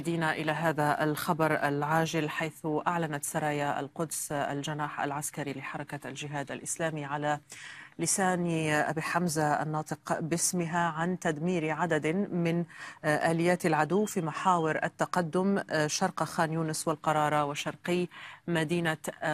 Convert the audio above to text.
مشاهدينا إلى هذا الخبر العاجل حيث أعلنت سرايا القدس الجناح العسكري لحركة الجهاد الإسلامي على لسان أبي حمزة الناطق باسمها عن تدمير عدد من آه، آليات العدو في محاور التقدم آه، شرق خان يونس والقرارة وشرقي مدينة آه،